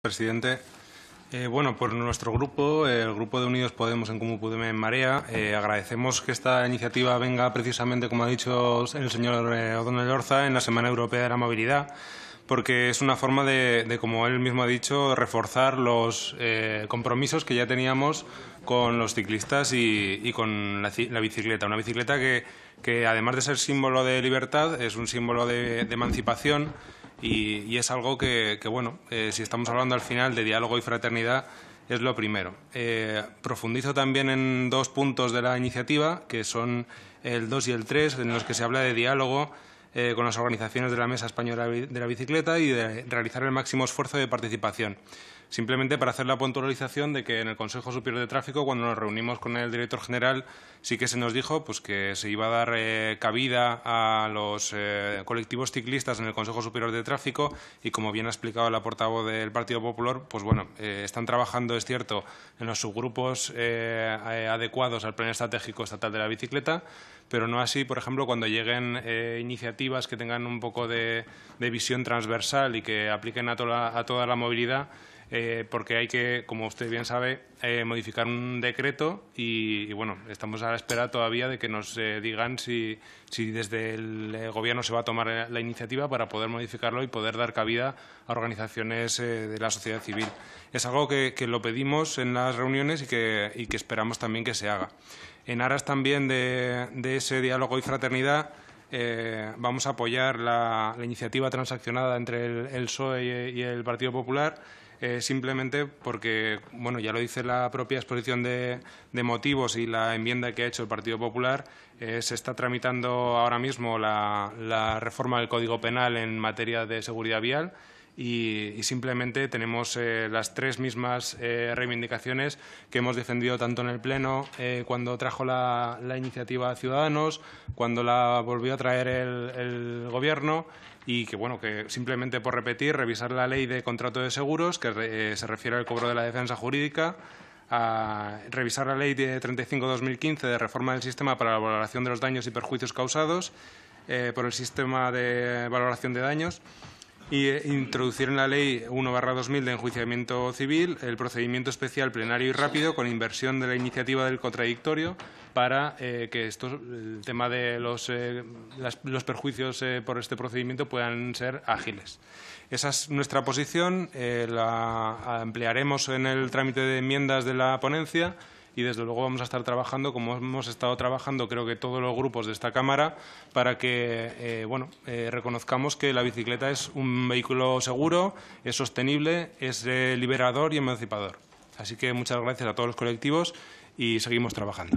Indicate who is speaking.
Speaker 1: Presidente, eh, bueno, por nuestro grupo, el Grupo de Unidos Podemos en Común Pudeme en Marea, eh, agradecemos que esta iniciativa venga precisamente, como ha dicho el señor eh, O'Donnell Orza, en la Semana Europea de la Movilidad, porque es una forma de, como él mismo ha dicho, reforzar los compromisos que ya teníamos con los ciclistas y, con la, bicicleta. Una bicicleta que, además de ser símbolo de libertad, es un símbolo de emancipación y, es algo que, bueno, eh, si estamos hablando al final de diálogo y fraternidad, es lo primero. Eh, profundizo también en dos puntos de la iniciativa, que son el 2 y el 3, en los que se habla de diálogo eh, con las organizaciones de la Mesa Española de la Bicicleta y de realizar el máximo esfuerzo de participación. Simplemente para hacer la puntualización de que en el Consejo Superior de Tráfico, cuando nos reunimos con el director general, sí que se nos dijo pues, que se iba a dar eh, cabida a los eh, colectivos ciclistas en el Consejo Superior de Tráfico y, como bien ha explicado la portavoz del Partido Popular, pues bueno, están trabajando, es cierto, en los subgrupos adecuados al Plan Estratégico Estatal de la Bicicleta, pero no así, por ejemplo, cuando lleguen iniciativas que tengan un poco de, visión transversal y que apliquen a, toda la movilidad, eh, porque hay que, como usted bien sabe, eh, modificar un decreto y, bueno, estamos a la espera todavía de que nos eh, digan si, desde el Gobierno se va a tomar la iniciativa para poder modificarlo y poder dar cabida a organizaciones de la sociedad civil. Es algo que, lo pedimos en las reuniones y que, esperamos también que se haga. En aras también de ese diálogo y fraternidad, eh, vamos a apoyar la, iniciativa transaccionada entre el, PSOE y, el Partido Popular. Eh, simplemente porque, bueno, ya lo dice la propia exposición de, motivos y la enmienda que ha hecho el Partido Popular, eh, se está tramitando ahora mismo la reforma del Código Penal en materia de seguridad vial y, simplemente tenemos eh, las tres mismas eh, reivindicaciones que hemos defendido tanto en el Pleno eh, cuando trajo la, iniciativa Ciudadanos, cuando la volvió a traer el, Gobierno y que bueno que simplemente por repetir revisar la ley de contrato de seguros que se refiere al cobro de la defensa jurídica revisar la ley de 35-2015 de reforma del sistema para la valoración de los daños y perjuicios causados por el sistema de valoración de daños y eh, introducir en la Ley 1-2000 de enjuiciamiento civil el procedimiento especial plenario y rápido con inversión de la iniciativa del contradictorio para eh, que el tema de los, eh, los perjuicios por este procedimiento puedan ser ágiles. Esa es nuestra posición, la ampliaremos en el trámite de enmiendas de la ponencia y desde luego vamos a estar trabajando, como hemos estado trabajando creo que todos los grupos de esta Cámara, para que eh, bueno, eh, reconozcamos que la bicicleta es un vehículo seguro, es sostenible, es eh, liberador y emancipador. Así que muchas gracias a todos los colectivos y seguimos trabajando.